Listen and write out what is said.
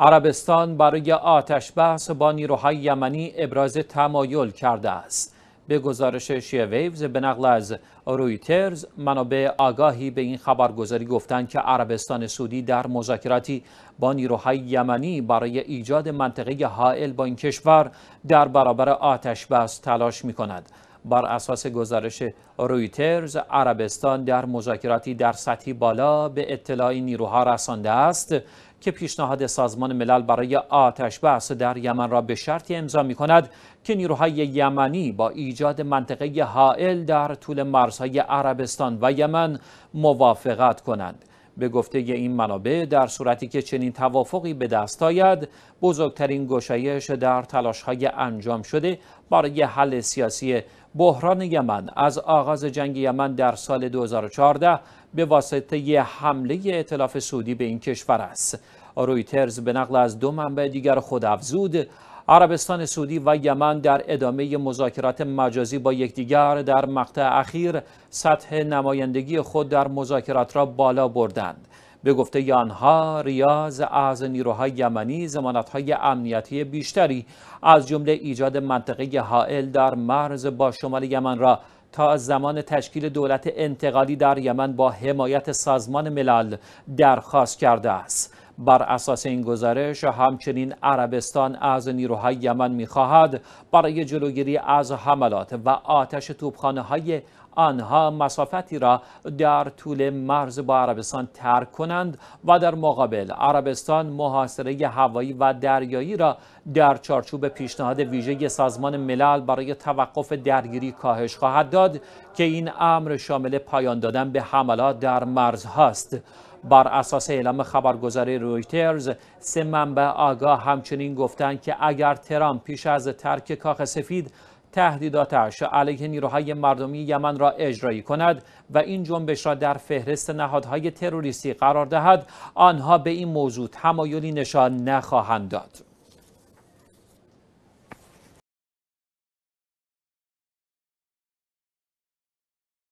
عربستان برای آتش بحث با نیروهای یمنی ابراز تمایل کرده است. به گزارش شیه ویوز به نقل از رویترز منابع آگاهی به این خبرگزاری گفتند که عربستان سعودی در مذاکراتی با نیروهای یمنی برای ایجاد منطقه حائل با این کشور در برابر آتش بس تلاش می کند. بر اساس گزارش رویترز عربستان در مذاکراتی در سطحی بالا به اطلاع نیروها رسانده است که پیشنهاد سازمان ملل برای آتش بحث در یمن را به شرطی امضا می کند که نیروهای یمنی با ایجاد منطقه حائل در طول مرزهای عربستان و یمن موافقت کنند به گفته این منابع در صورتی که چنین توافقی به دست آید بزرگترین گشایش در تلاش‌های انجام شده برای حل سیاسی بحران یمن از آغاز جنگ یمن در سال 2014 به واسطه ی حمله ائتلاف سعودی به این کشور است رویترز به نقل از دو منبع دیگر خود افزود عربستان سعودی و یمن در ادامه مذاکرات مجازی با یکدیگر در مقطع اخیر سطح نمایندگی خود در مذاکرات را بالا بردند. به گفته آنها ریاض از نیروهای یمنی زمانتهای امنیتی بیشتری از جمله ایجاد منطقه حائل در مرز با شمال یمن را تا زمان تشکیل دولت انتقالی در یمن با حمایت سازمان ملل درخواست کرده است بر اساس این گزارش همچنین عربستان از نیروهای یمن میخواهد برای جلوگیری از حملات و آتش توپخانه های آنها مسافتی را در طول مرز با عربستان ترک کنند و در مقابل عربستان محاصره هوایی و دریایی را در چارچوب پیشنهاد ویژه سازمان ملل برای توقف درگیری کاهش خواهد داد که این امر شامل پایان دادن به حملات در مرز هاست بر اساس اعلام خبرگزاری رویترز سه منبع آگاه همچنین گفتند که اگر ترامپ پیش از ترک کاخ سفید تهدیداتش علیه نیروهای مردمی یمن را اجرایی کند و این جنبش را در فهرست نهادهای تروریستی قرار دهد آنها به این موضوع تمایلی نشان نخواهند داد